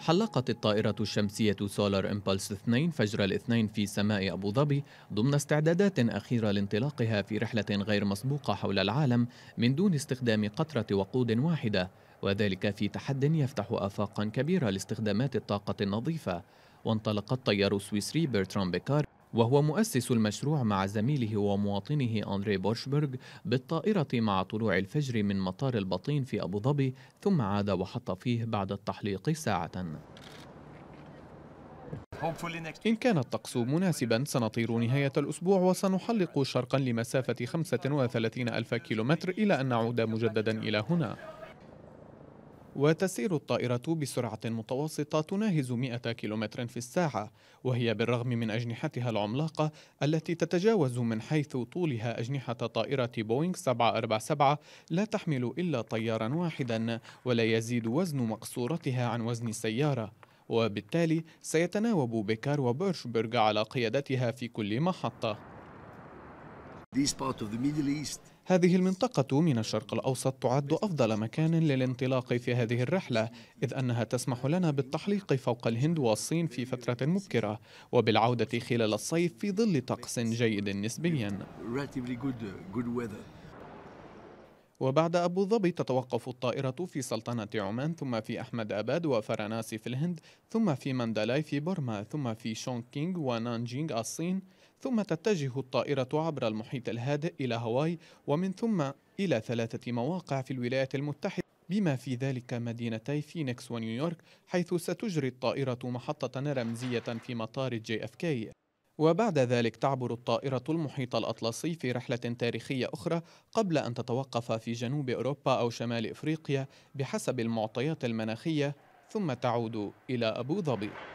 حلقت الطائرة الشمسية سولار إمبلس 2 فجر الاثنين في سماء أبو ظبي ضمن استعدادات أخيرة لانطلاقها في رحلة غير مسبوقة حول العالم من دون استخدام قطرة وقود واحدة وذلك في تحد يفتح آفاقا كبيرة لاستخدامات الطاقة النظيفة وانطلق الطيار السويسري برترام بيكار وهو مؤسس المشروع مع زميله ومواطنه أندري بورشبرغ بالطائرة مع طلوع الفجر من مطار البطين في أبو ظبي ثم عاد وحط فيه بعد التحليق ساعة إن كان الطقس مناسبا سنطير نهاية الأسبوع وسنحلق شرقا لمسافة 35 ألف كيلومتر إلى أن نعود مجددا إلى هنا وتسير الطائرة بسرعة متوسطة تناهز 100 كيلومتر في الساعة وهي بالرغم من أجنحتها العملاقة التي تتجاوز من حيث طولها أجنحة طائرة بوينغ 747 لا تحمل إلا طيارا واحدا ولا يزيد وزن مقصورتها عن وزن سيارة وبالتالي سيتناوب بيكار وبيرشبرغ على قيادتها في كل محطة هذه المنطقة من الشرق الأوسط تعد أفضل مكان للانطلاق في هذه الرحلة، إذ أنها تسمح لنا بالتحليق فوق الهند والصين في فترة مبكرة، وبالعودة خلال الصيف في ظل طقس جيد نسبياً. وبعد أبو ظبي تتوقف الطائرة في سلطنة عمان ثم في أحمد أباد وفرناسي في الهند ثم في مندلاي في بورما ثم في شونكينغ ونانجينغ الصين ثم تتجه الطائرة عبر المحيط الهادئ إلى هاواي ومن ثم إلى ثلاثة مواقع في الولايات المتحدة بما في ذلك مدينتي فينيكس ونيويورك حيث ستجري الطائرة محطة رمزية في مطار جي اف كي وبعد ذلك تعبر الطائرة المحيط الأطلسي في رحلة تاريخية أخرى قبل أن تتوقف في جنوب أوروبا أو شمال إفريقيا بحسب المعطيات المناخية ثم تعود إلى أبو ظبي